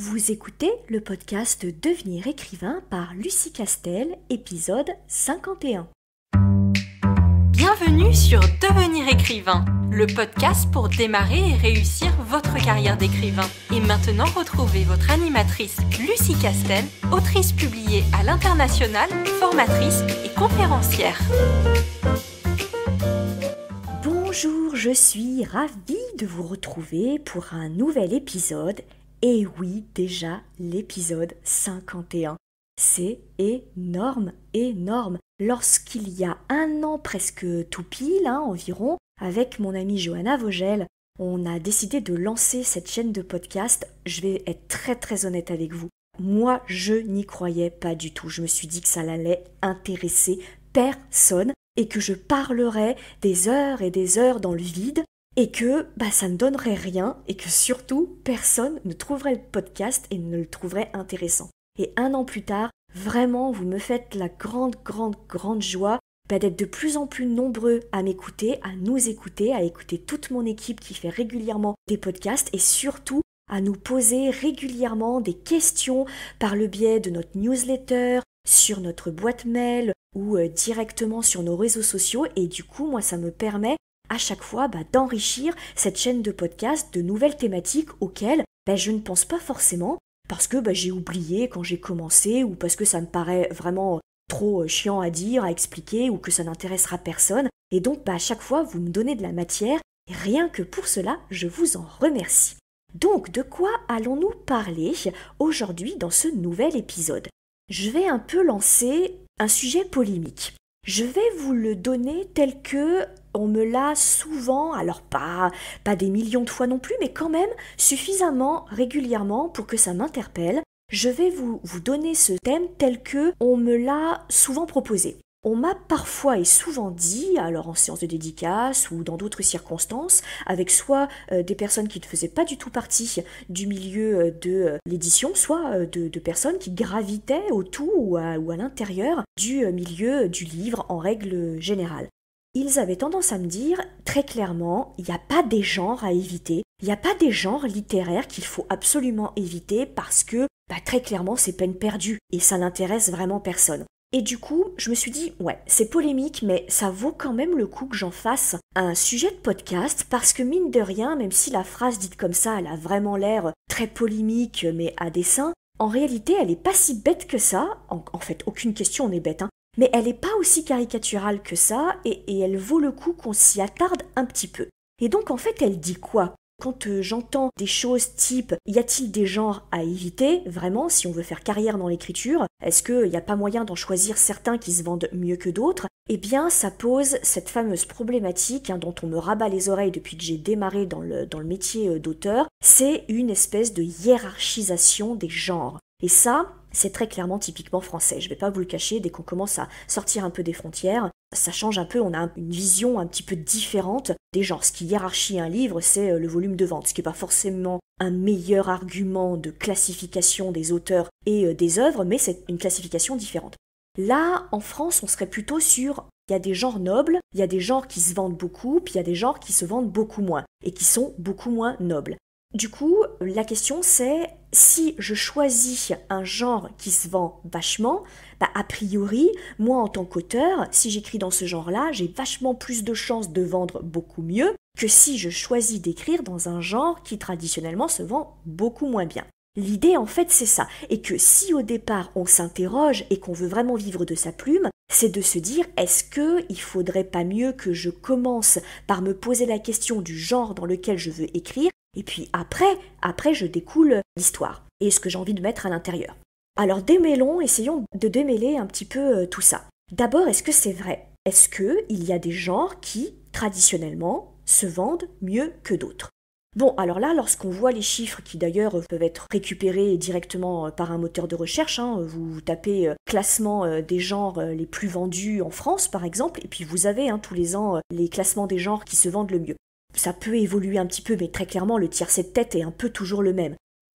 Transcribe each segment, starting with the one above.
Vous écoutez le podcast Devenir écrivain par Lucie Castel, épisode 51. Bienvenue sur Devenir écrivain, le podcast pour démarrer et réussir votre carrière d'écrivain. Et maintenant, retrouvez votre animatrice Lucie Castel, autrice publiée à l'international, formatrice et conférencière. Bonjour, je suis ravie de vous retrouver pour un nouvel épisode et oui, déjà l'épisode 51. C'est énorme, énorme. Lorsqu'il y a un an presque tout pile, hein, environ, avec mon amie Johanna Vogel, on a décidé de lancer cette chaîne de podcast. Je vais être très très honnête avec vous. Moi, je n'y croyais pas du tout. Je me suis dit que ça allait intéresser personne et que je parlerais des heures et des heures dans le vide et que bah, ça ne donnerait rien et que surtout personne ne trouverait le podcast et ne le trouverait intéressant. Et un an plus tard, vraiment, vous me faites la grande, grande, grande joie bah, d'être de plus en plus nombreux à m'écouter, à nous écouter, à écouter toute mon équipe qui fait régulièrement des podcasts et surtout à nous poser régulièrement des questions par le biais de notre newsletter, sur notre boîte mail ou euh, directement sur nos réseaux sociaux et du coup moi ça me permet à chaque fois bah, d'enrichir cette chaîne de podcast de nouvelles thématiques auxquelles bah, je ne pense pas forcément parce que bah, j'ai oublié quand j'ai commencé ou parce que ça me paraît vraiment euh, trop euh, chiant à dire, à expliquer ou que ça n'intéressera personne. Et donc à chaque fois, vous me donnez de la matière et rien que pour cela, je vous en remercie. Donc de quoi allons-nous parler aujourd'hui dans ce nouvel épisode Je vais un peu lancer un sujet polémique. Je vais vous le donner tel que on me l'a souvent, alors pas, pas des millions de fois non plus, mais quand même suffisamment régulièrement pour que ça m'interpelle. Je vais vous, vous donner ce thème tel que on me l'a souvent proposé. On m'a parfois et souvent dit, alors en séance de dédicace ou dans d'autres circonstances, avec soit euh, des personnes qui ne faisaient pas du tout partie du milieu euh, de euh, l'édition, soit de, personnes qui gravitaient autour tout ou à l'intérieur du milieu du livre en règle générale ils avaient tendance à me dire très clairement, il n'y a pas des genres à éviter, il n'y a pas des genres littéraires qu'il faut absolument éviter parce que bah, très clairement c'est peine perdue et ça n'intéresse vraiment personne. Et du coup, je me suis dit, ouais, c'est polémique, mais ça vaut quand même le coup que j'en fasse un sujet de podcast, parce que mine de rien, même si la phrase dite comme ça, elle a vraiment l'air très polémique, mais à dessein, en réalité, elle est pas si bête que ça. En, fait, aucune question n'est bête, hein mais elle n'est pas aussi caricaturale que ça et, elle vaut le coup qu'on s'y attarde un petit peu. Et donc en fait elle dit quoi quand euh, j'entends des choses type y a-t-il des genres à éviter vraiment si on veut faire carrière dans l'écriture Est-ce qu'il n'y a pas moyen d'en choisir certains qui se vendent mieux que d'autres Eh bien ça pose cette fameuse problématique hein, dont on me rabat les oreilles depuis que j'ai démarré dans le, dans le métier euh, d'auteur, c'est une espèce de hiérarchisation des genres. Et ça, c'est très clairement typiquement français. Je ne vais pas vous le cacher, dès qu'on commence à sortir un peu des frontières, ça change un peu, on a une vision un petit peu différente des genres. Ce qui hiérarchie un livre, c'est euh, le volume de vente, ce qui n'est pas forcément un meilleur argument de classification des auteurs et euh, des œuvres, mais c'est une classification différente. Là, en France, on serait plutôt sur il y a des genres nobles, il y a des genres qui se vendent beaucoup, puis il y a des genres qui se vendent beaucoup moins, et qui sont beaucoup moins nobles. Du coup, la question c'est si je choisis un genre qui se vend vachement, bah a priori, moi en tant qu'auteur, si j'écris dans ce genre-là, j'ai vachement plus de chances de vendre beaucoup mieux que si je choisis d'écrire dans un genre qui traditionnellement se vend beaucoup moins bien. L'idée en fait c'est ça, et que si au départ on s'interroge et qu'on veut vraiment vivre de sa plume, c'est de se dire est-ce que il faudrait pas mieux que je commence par me poser la question du genre dans lequel je veux écrire et puis après après je découle l'histoire et ce que j'ai envie de mettre à l'intérieur. Alors démêlons, essayons de démêler un petit peu euh, tout ça. D'abord, est-ce que c'est vrai Est-ce que il y a des genres qui traditionnellement se vendent mieux que d'autres Bon, alors là, lorsqu'on voit les chiffres qui d'ailleurs peuvent être récupérés directement euh, par un moteur de recherche, hein, vous tapez euh, classement euh, des genres les plus vendus en France par exemple, et puis vous avez hein, tous les ans les classements des genres qui se vendent le mieux. Ça peut évoluer un petit peu, mais très clairement, le tiers, cette tête est un peu toujours le même.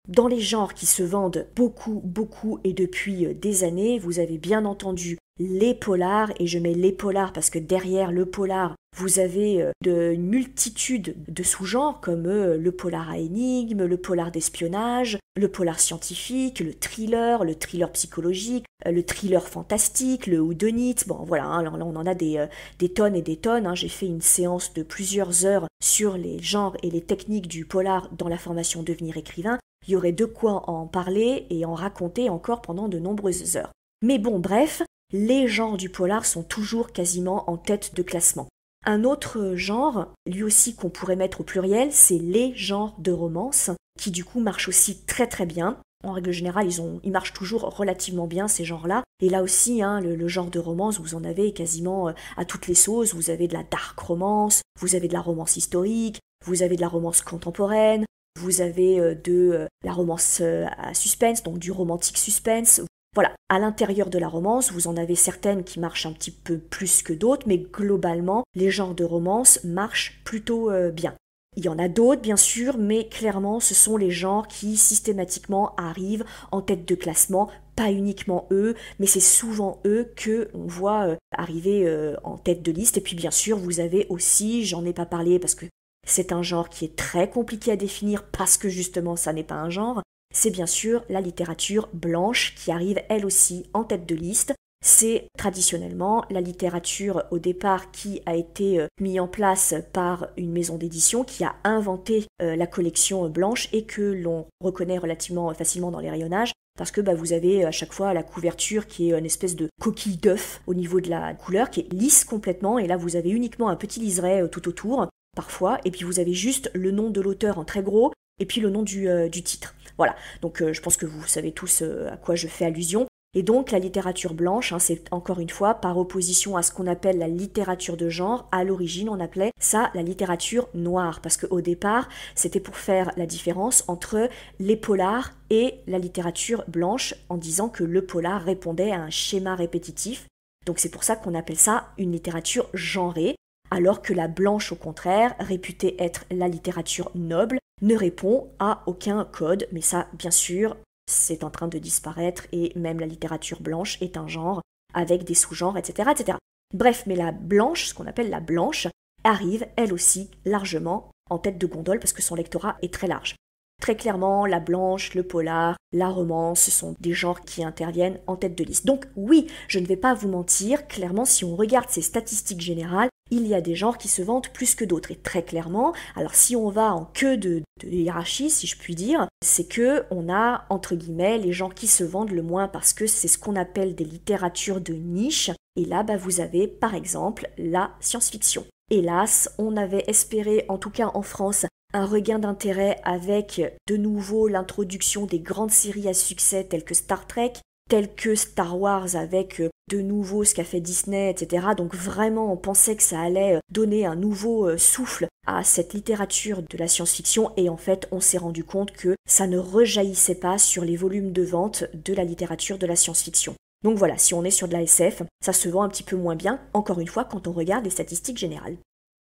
Dans les genres qui se vendent beaucoup, beaucoup et depuis des années, vous avez bien entendu les polars, et je mets les polars parce que derrière le polar, vous avez euh, de, une multitude de sous-genres comme euh, le polar à énigmes, le polar d'espionnage, le polar scientifique, le thriller, le thriller psychologique, euh, le thriller fantastique, le houdonite. Bon, voilà, hein, là, on en a des, des tonnes et des tonnes. Hein. J'ai fait une séance de plusieurs heures sur les genres et les techniques du polar dans la formation Devenir écrivain. Il y aurait de quoi en parler et en raconter encore pendant de nombreuses heures. Mais bon, bref, les genres du polar sont toujours quasiment en tête de classement. Un autre genre, lui aussi qu'on pourrait mettre au pluriel, c'est les genres de romance, qui du coup marchent aussi très très bien. En règle générale, ils, marchent toujours relativement bien ces genres-là. Et là aussi, hein, le, genre de romance, vous en avez quasiment euh, à toutes les sauces. Vous avez de la dark romance, vous avez de la romance historique, vous avez de la romance contemporaine, vous avez euh, de euh, la romance à suspense, donc du romantique suspense, voilà, à l'intérieur de la romance, vous en avez certaines qui marchent un petit peu plus que d'autres, mais globalement, les genres de romance marchent plutôt euh, bien. Il y en a d'autres, bien sûr, mais clairement, ce sont les genres qui systématiquement arrivent en tête de classement. Pas uniquement eux, mais c'est souvent eux que voit euh, arriver euh, en tête de liste. Et puis, bien sûr, vous avez aussi, j'en ai pas parlé parce que c'est un genre qui est très compliqué à définir parce que justement, ça n'est pas un genre c'est bien sûr la littérature blanche qui arrive elle aussi en tête de liste. C'est traditionnellement la littérature au départ qui a été euh, mise en place par une maison d'édition qui a inventé euh, la collection blanche et que l'on reconnaît relativement facilement dans les rayonnages parce que bah, vous avez à chaque fois la couverture qui est une espèce de coquille d'œuf au niveau de la couleur qui est lisse complètement et là vous avez uniquement un petit liseré euh, tout autour parfois et puis vous avez juste le nom de l'auteur en très gros et puis le nom du, euh, titre. Voilà, donc euh, je pense que vous savez tous euh, à quoi je fais allusion. Et donc la littérature blanche, hein, c'est encore une fois par opposition à ce qu'on appelle la littérature de genre. À l'origine, on appelait ça la littérature noire parce qu'au départ, c'était pour faire la différence entre les polars et la littérature blanche en disant que le polar répondait à un schéma répétitif. Donc c'est pour ça qu'on appelle ça une littérature genrée, alors que la blanche au contraire, réputée être la littérature noble, ne répond à aucun code, mais ça, bien sûr, c'est en train de disparaître et même la littérature blanche est un genre avec des sous-genres, etc., etc. Bref, mais la blanche, ce qu'on appelle la blanche, arrive elle aussi largement en tête de gondole parce que son lectorat est très large. Très clairement, la blanche, le polar, la romance, ce sont des genres qui interviennent en tête de liste. Donc oui, je ne vais pas vous mentir, clairement, si on regarde ces statistiques générales, il y a des genres qui se vendent plus que d'autres. Et très clairement, alors si on va en queue de, hiérarchie, si je puis dire, c'est que on a, entre guillemets, les gens qui se vendent le moins parce que c'est ce qu'on appelle des littératures de niche. Et là, bah, vous avez par exemple la science-fiction. Hélas, on avait espéré, en tout cas en France, un regain d'intérêt avec de nouveau l'introduction des grandes séries à succès telles que Star Trek, telles que Star Wars avec euh, de nouveau ce qu'a fait Disney, etc. Donc vraiment, on pensait que ça allait euh, donner un nouveau euh, souffle à cette littérature de la science-fiction et en fait, on s'est rendu compte que ça ne rejaillissait pas sur les volumes de vente de la littérature de la science-fiction. Donc voilà, si on est sur de la SF, ça se vend un petit peu moins bien, encore une fois, quand on regarde les statistiques générales.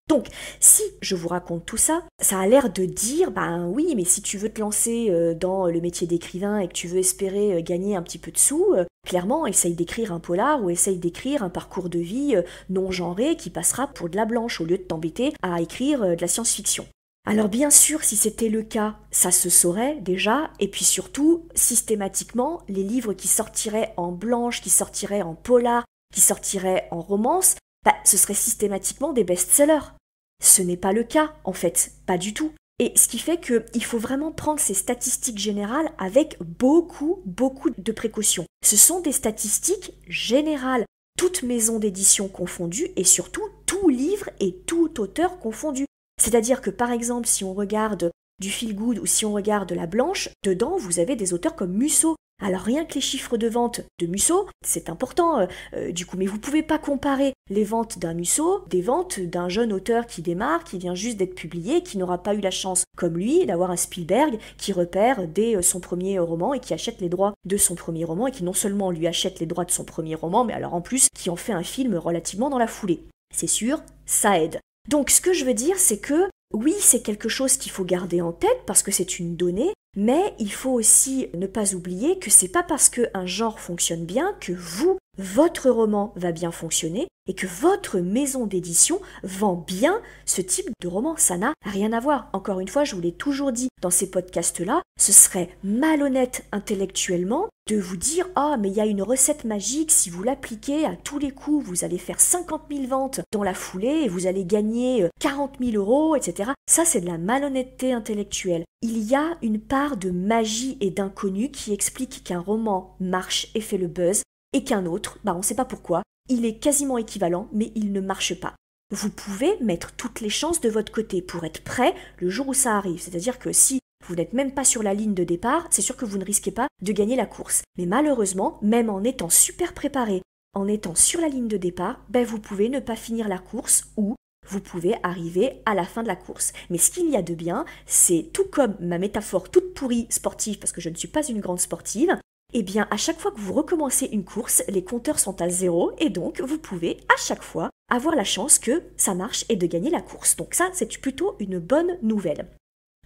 Donc, si je vous raconte tout ça, ça a l'air de dire, ben oui, mais si tu veux te lancer euh, dans le métier d'écrivain et que tu veux espérer euh, gagner un petit peu de sous, euh, clairement, essaye d'écrire un polar ou essaye d'écrire un parcours de vie non genré qui passera pour de la blanche au lieu de t'embêter à écrire de la science-fiction. Alors bien sûr, si c'était le cas, ça se saurait déjà, et puis surtout, systématiquement, les livres qui sortiraient en blanche, qui sortiraient en polar, qui sortiraient en romance, bah, ce seraient systématiquement des best-sellers. Ce n'est pas le cas, en fait, pas du tout. Et ce qui fait qu'il faut vraiment prendre ces statistiques générales avec beaucoup, beaucoup de précautions. Ce sont des statistiques générales, toutes maisons d'édition confondues et surtout tout livre et tout auteur confondu. C'est-à-dire que par exemple, si on regarde du feel good ou si on regarde la blanche, dedans vous avez des auteurs comme Musso. Alors rien que les chiffres de vente de Musso, c'est important euh, euh, du coup, mais vous pouvez pas comparer les ventes d'un Musso des ventes d'un jeune auteur qui démarre, qui vient juste d'être publié, qui n'aura pas eu la chance comme lui d'avoir un Spielberg qui repère dès euh, son premier roman et qui achète les droits de son premier roman et qui non seulement lui achète les droits de son premier roman, mais alors en plus qui en fait un film relativement dans la foulée. C'est sûr, ça aide. Donc ce que je veux dire, c'est que oui, c'est quelque chose qu'il faut garder en tête parce que c'est une donnée, mais il faut aussi ne pas oublier que c'est pas parce qu'un genre fonctionne bien que vous, votre roman va bien fonctionner et que votre maison d'édition vend bien ce type de roman. Ça n'a rien à voir. Encore une fois, je vous l'ai toujours dit dans ces podcasts-là, ce serait malhonnête intellectuellement de vous dire Ah, mais il y a une recette magique, si vous l'appliquez à tous les coups, vous allez faire 50 000 ventes dans la foulée et vous allez gagner 40 euh, 000 euros, etc. Ça, c'est de la malhonnêteté intellectuelle. Il y a une part de magie et d'inconnu qui explique qu'un roman marche et fait le buzz et qu'un autre, bah on ne sait pas pourquoi, il est quasiment équivalent, mais il ne marche pas. Vous pouvez mettre toutes les chances de votre côté pour être prêt le jour où ça arrive. C'est-à-dire que si vous n'êtes même pas sur la ligne de départ, c'est sûr que vous ne risquez pas de gagner la course. Mais malheureusement, même en étant super préparé, en étant sur la ligne de départ, ben vous pouvez ne pas finir la course ou vous pouvez arriver à la fin de la course. Mais ce qu'il y a de bien, c'est tout comme ma métaphore toute pourrie sportive, parce que je ne suis pas une grande sportive, eh bien, à chaque fois que vous recommencez une course, les compteurs sont à zéro et donc vous pouvez à chaque fois avoir la chance que ça marche et de gagner la course. Donc ça, c'est plutôt une bonne nouvelle.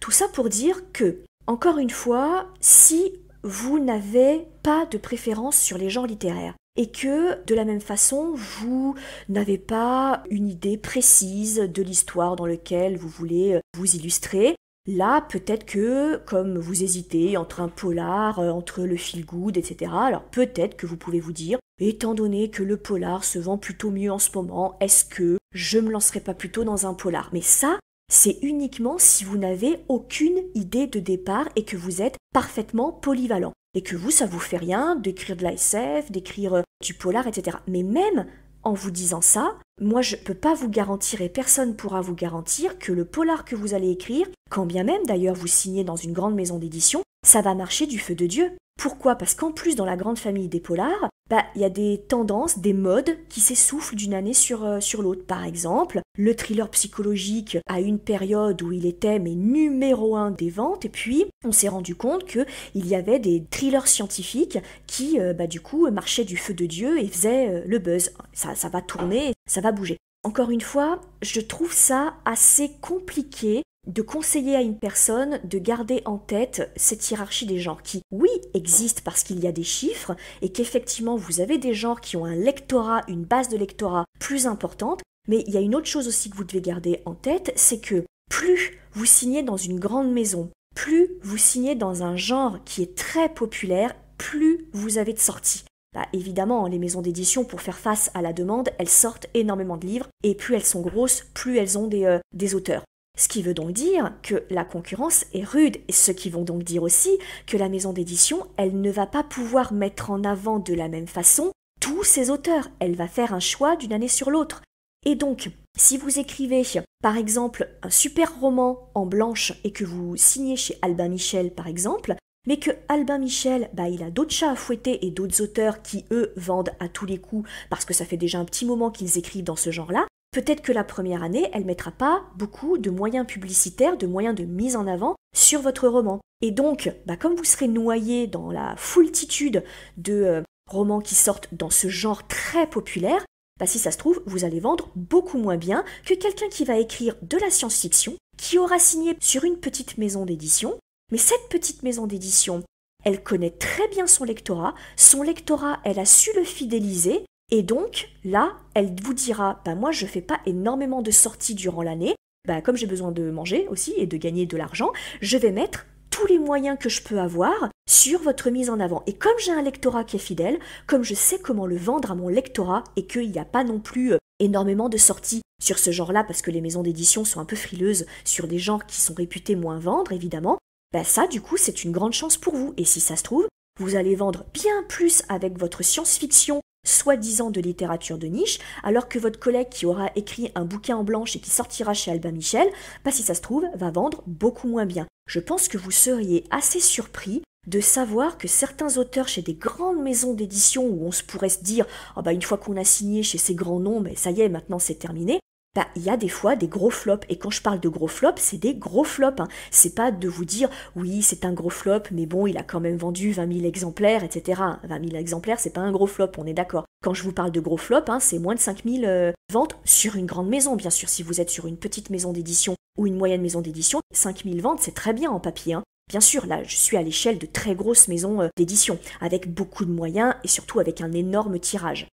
Tout ça pour dire que, encore une fois, si vous n'avez pas de préférence sur les genres littéraires et que, de la même façon, vous n'avez pas une idée précise de l'histoire dans laquelle vous voulez euh, vous illustrer, Là, peut-être que, comme vous hésitez entre un polar, euh, entre le feel good, etc., alors peut-être que vous pouvez vous dire, étant donné que le polar se vend plutôt mieux en ce moment, est-ce que je me lancerai pas plutôt dans un polar Mais ça, c'est uniquement si vous n'avez aucune idée de départ et que vous êtes parfaitement polyvalent. Et que vous, ça vous fait rien d'écrire de l'asf, d'écrire euh, du polar, etc. Mais même en vous disant ça, moi je ne peux pas vous garantir et personne pourra vous garantir que le polar que vous allez écrire, quand bien même d'ailleurs vous signez dans une grande maison d'édition, ça va marcher du feu de Dieu. Pourquoi Parce qu'en plus dans la grande famille des polars, bah, il y a des tendances, des modes qui s'essoufflent d'une année sur, euh, sur l'autre. Par exemple, le thriller psychologique a une période où il était mais numéro un des ventes, et puis on s'est rendu compte qu'il y avait des thrillers scientifiques qui, euh, bah, du coup, marchaient du feu de Dieu et faisaient euh, le buzz. Ça, ça va tourner, ça va bouger. Encore une fois, je trouve ça assez compliqué de conseiller à une personne de garder en tête cette hiérarchie des genres qui, oui, existe parce qu'il y a des chiffres et qu'effectivement vous avez des genres qui ont un lectorat, une base de lectorat plus importante, mais il y a une autre chose aussi que vous devez garder en tête, c'est que plus vous signez dans une grande maison, plus vous signez dans un genre qui est très populaire, plus vous avez de sorties. Bah, évidemment, les maisons d'édition, pour faire face à la demande, elles sortent énormément de livres, et plus elles sont grosses, plus elles ont des euh, auteurs. Ce qui veut donc dire que la concurrence est rude, et ce qui vont donc dire aussi que la maison d'édition, elle ne va pas pouvoir mettre en avant de la même façon tous ses auteurs, elle va faire un choix d'une année sur l'autre. Et donc, si vous écrivez par exemple un super roman en blanche et que vous signez chez Albin Michel par exemple, mais que Albin Michel, bah, il a d'autres chats à fouetter et d'autres auteurs qui, eux, vendent à tous les coups parce que ça fait déjà un petit moment qu'ils écrivent dans ce genre-là, Peut-être que la première année, elle ne mettra pas beaucoup de moyens publicitaires, de moyens de mise en avant sur votre roman. Et donc, bah, comme vous serez noyé dans la foultitude de euh, romans qui sortent dans ce genre très populaire, bah, si ça se trouve, vous allez vendre beaucoup moins bien que quelqu'un qui va écrire de la science-fiction, qui aura signé sur une petite maison d'édition. Mais cette petite maison d'édition, elle connaît très bien son lectorat, son lectorat, elle a su le fidéliser, et donc, là, elle vous dira, bah moi je ne fais pas énormément de sorties durant l'année, bah comme j'ai besoin de manger aussi et de gagner de l'argent, je vais mettre tous les moyens que je peux avoir sur votre mise en avant. Et comme j'ai un lectorat qui est fidèle, comme je sais comment le vendre à mon lectorat et qu'il n'y a pas non plus euh, énormément de sorties sur ce genre-là parce que les maisons d'édition sont un peu frileuses sur des genres qui sont réputés moins vendre évidemment, bah ça du coup c'est une grande chance pour vous. Et si ça se trouve, vous allez vendre bien plus avec votre science-fiction soi-disant de littérature de niche, alors que votre collègue qui aura écrit un bouquin en blanche et qui sortira chez Albin Michel, pas bah, si ça se trouve, va vendre beaucoup moins bien. Je pense que vous seriez assez surpris de savoir que certains auteurs chez des grandes maisons d'édition où on se pourrait se dire ah bah une fois qu'on a signé chez ces grands noms, mais ben, ça y est, maintenant c'est terminé, bah, il y a des fois des gros flops. Et quand je parle de gros flops, c'est des gros flops. Hein. C'est pas de vous dire, oui, c'est un gros flop, mais bon, il a quand même vendu 20 000 exemplaires, etc. 20 000 exemplaires, c'est pas un gros flop, on est d'accord. Quand je vous parle de gros flops, hein, c'est moins de 5 000 euh, ventes sur une grande maison, bien sûr. Si vous êtes sur une petite maison d'édition ou une moyenne maison d'édition, 5 000 ventes, c'est très bien en papier. Hein. Bien sûr, là, je suis à l'échelle de très grosses maisons euh, d'édition, avec beaucoup de moyens et surtout avec un énorme tirage.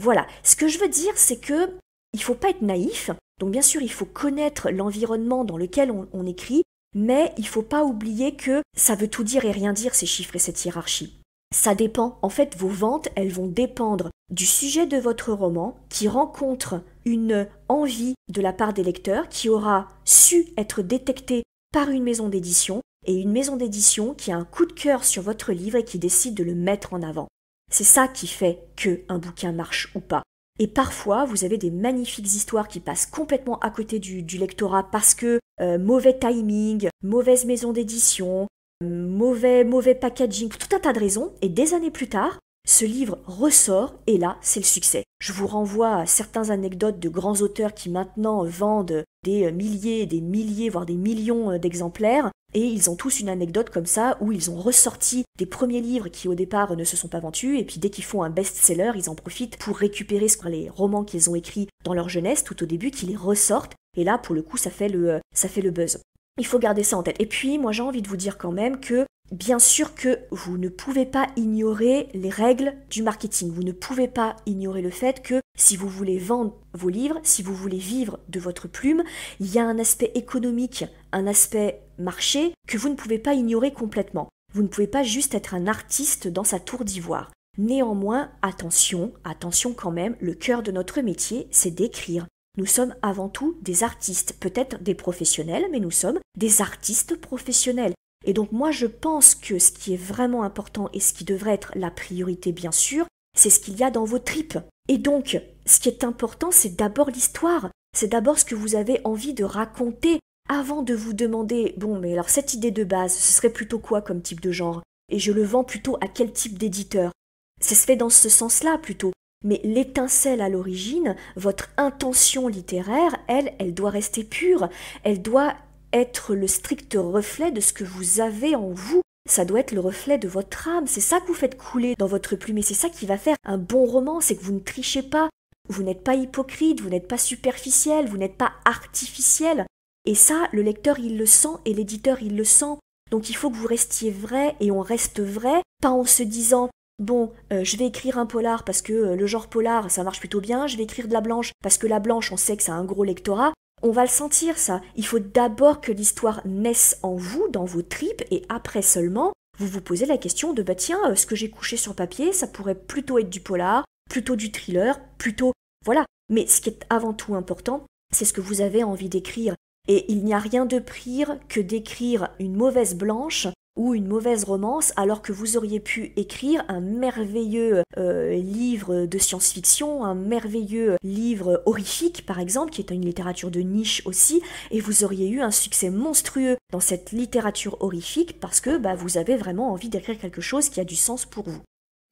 Voilà, ce que je veux dire, c'est que il ne faut pas être naïf. Donc bien sûr, il faut connaître l'environnement dans lequel on, écrit, mais il ne faut pas oublier que ça veut tout dire et rien dire, ces chiffres et cette hiérarchie. Ça dépend. En fait, vos ventes, elles vont dépendre du sujet de votre roman qui rencontre une envie de la part des lecteurs qui aura su être détectée par une maison d'édition et une maison d'édition qui a un coup de cœur sur votre livre et qui décide de le mettre en avant. C'est ça qui fait que un bouquin marche ou pas. Et parfois, vous avez des magnifiques histoires qui passent complètement à côté du, lectorat parce que euh, mauvais timing, mauvaise maison d'édition, mauvais, mauvais packaging, tout un tas de raisons. Et des années plus tard, ce livre ressort et là, c'est le succès. Je vous renvoie à certaines anecdotes de grands auteurs qui maintenant vendent des milliers, des milliers, voire des millions euh, d'exemplaires et ils ont tous une anecdote comme ça où ils ont ressorti des premiers livres qui au départ ne se sont pas vendus et puis dès qu'ils font un best-seller, ils en profitent pour récupérer ce les romans qu'ils ont écrits dans leur jeunesse tout au début, qu'ils les ressortent et là pour le coup ça fait le euh, ça fait le buzz. Il faut garder ça en tête. Et puis moi j'ai envie de vous dire quand même que bien sûr que vous ne pouvez pas ignorer les règles du marketing. Vous ne pouvez pas ignorer le fait que si vous voulez vendre vos livres, si vous voulez vivre de votre plume, il y a un aspect économique, un aspect marché que vous ne pouvez pas ignorer complètement. Vous ne pouvez pas juste être un artiste dans sa tour d'ivoire. Néanmoins, attention, attention quand même, le cœur de notre métier, c'est d'écrire. Nous sommes avant tout des artistes, peut-être des professionnels, mais nous sommes des artistes professionnels. Et donc moi, je pense que ce qui est vraiment important et ce qui devrait être la priorité, bien sûr, c'est ce qu'il y a dans vos tripes. Et donc, ce qui est important, c'est d'abord l'histoire, c'est d'abord ce que vous avez envie de raconter, avant de vous demander, bon, mais alors cette idée de base, ce serait plutôt quoi comme type de genre Et je le vends plutôt à quel type d'éditeur Ça se fait dans ce sens-là plutôt. Mais l'étincelle à l'origine, votre intention littéraire, elle, elle doit rester pure, elle doit être le strict reflet de ce que vous avez en vous, ça doit être le reflet de votre âme, c'est ça que vous faites couler dans votre plume et c'est ça qui va faire un bon roman, c'est que vous ne trichez pas, vous n'êtes pas hypocrite, vous n'êtes pas superficiel, vous n'êtes pas artificiel, et ça, le lecteur, il le sent et l'éditeur, il le sent. Donc il faut que vous restiez vrai et on reste vrai, pas en se disant bon, euh, je vais écrire un polar parce que euh, le genre polar, ça marche plutôt bien, je vais écrire de la blanche parce que la blanche, on sait que ça a un gros lectorat. On va le sentir ça. Il faut d'abord que l'histoire naisse en vous, dans vos tripes, et après seulement, vous vous posez la question de bah tiens, euh, ce que j'ai couché sur papier, ça pourrait plutôt être du polar, plutôt du thriller, plutôt voilà. Mais ce qui est avant tout important, c'est ce que vous avez envie d'écrire. Et il n'y a rien de pire que d'écrire une mauvaise blanche ou une mauvaise romance alors que vous auriez pu écrire un merveilleux euh, livre de science-fiction, un merveilleux livre horrifique par exemple, qui est une littérature de niche aussi, et vous auriez eu un succès monstrueux dans cette littérature horrifique parce que bah, vous avez vraiment envie d'écrire quelque chose qui a du sens pour vous.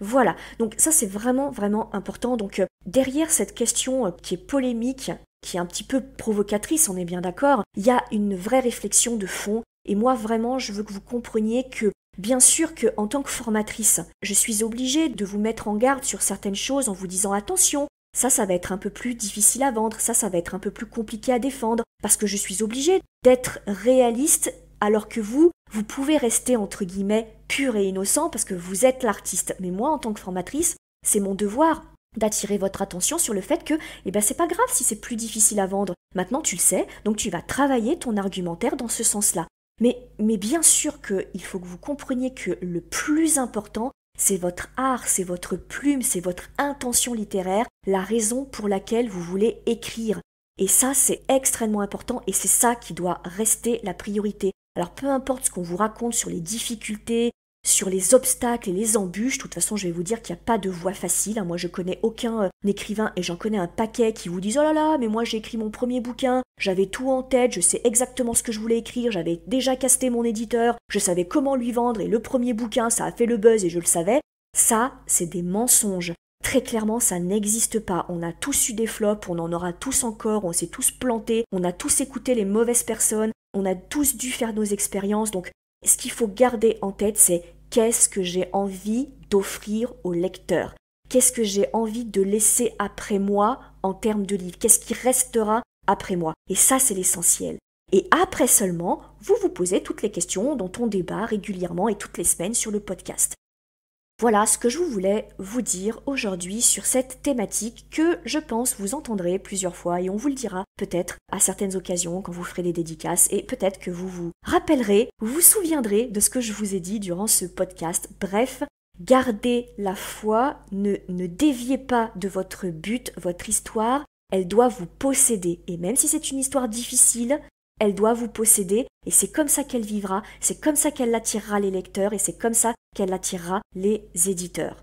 Voilà, donc ça c'est vraiment vraiment important. Donc euh, derrière cette question euh, qui est polémique, qui est un petit peu provocatrice, on est bien d'accord, il y a une vraie réflexion de fond. Et moi vraiment, je veux que vous compreniez que bien sûr que en tant que formatrice, je suis obligée de vous mettre en garde sur certaines choses en vous disant attention, ça, ça va être un peu plus difficile à vendre, ça, ça va être un peu plus compliqué à défendre, parce que je suis obligée d'être réaliste alors que vous, vous pouvez rester entre guillemets pur et innocent parce que vous êtes l'artiste. Mais moi, en tant que formatrice, c'est mon devoir d'attirer votre attention sur le fait que eh ben c'est pas grave si c'est plus difficile à vendre. Maintenant tu le sais, donc tu vas travailler ton argumentaire dans ce sens-là. Mais, mais bien sûr qu'il faut que vous compreniez que le plus important, c'est votre art, c'est votre plume, c'est votre intention littéraire, la raison pour laquelle vous voulez écrire. Et ça, c'est extrêmement important et c'est ça qui doit rester la priorité. Alors peu importe ce qu'on vous raconte sur les difficultés, sur les obstacles et les embûches, de toute façon je vais vous dire qu'il n'y a pas de voie facile. Hein. Moi je connais aucun euh, écrivain et j'en connais un paquet qui vous disent Oh là là, mais moi j'ai écrit mon premier bouquin, j'avais tout en tête, je sais exactement ce que je voulais écrire, j'avais déjà casté mon éditeur, je savais comment lui vendre et le premier bouquin ça a fait le buzz et je le savais. Ça, c'est des mensonges très clairement, ça n'existe pas. On a tous eu des flops, on en aura tous encore, on s'est tous plantés, on a tous écouté les mauvaises personnes, on a tous dû faire nos expériences. Donc, ce qu'il faut garder en tête, c'est qu'est-ce que j'ai envie d'offrir au lecteur Qu'est-ce que j'ai envie de laisser après moi en termes de livre Qu'est-ce qui restera après moi Et ça, c'est l'essentiel. Et après seulement, vous vous posez toutes les questions dont on débat régulièrement et toutes les semaines sur le podcast. Voilà ce que je voulais vous dire aujourd'hui sur cette thématique que je pense vous entendrez plusieurs fois et on vous le dira peut-être à certaines occasions quand vous ferez des dédicaces et peut-être que vous vous rappellerez, vous vous souviendrez de ce que je vous ai dit durant ce podcast. Bref, gardez la foi, ne, ne déviez pas de votre but, votre histoire, elle doit vous posséder. Et même si c'est une histoire difficile, elle doit vous posséder et c'est comme ça qu'elle vivra, c'est comme ça qu'elle attirera les lecteurs et c'est comme ça qu'elle attirera les éditeurs.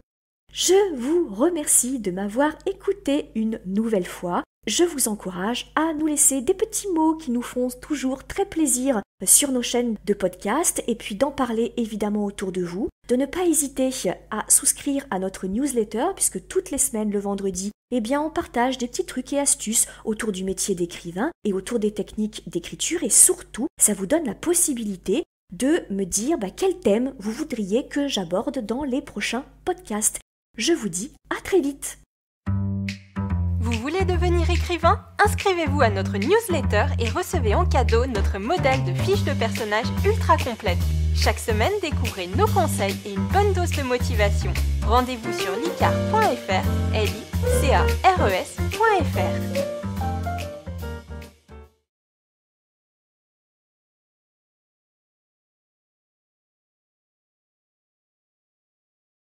Je vous remercie de m'avoir écouté une nouvelle fois. Je vous encourage à nous laisser des petits mots qui nous font toujours très plaisir sur nos chaînes de podcast et puis d'en parler évidemment autour de vous, de ne pas hésiter à souscrire à notre newsletter puisque toutes les semaines le vendredi, eh bien on partage des petits trucs et astuces autour du métier d'écrivain et autour des techniques d'écriture et surtout ça vous donne la possibilité de me dire bah, quel thème vous voudriez que j'aborde dans les prochains podcasts. Je vous dis à très vite Vous voulez devenir écrivain Inscrivez-vous à notre newsletter et recevez en cadeau notre modèle de fiche de personnage ultra complète. Chaque semaine, découvrez nos conseils et une bonne dose de motivation. Rendez-vous sur licar.fr, l i e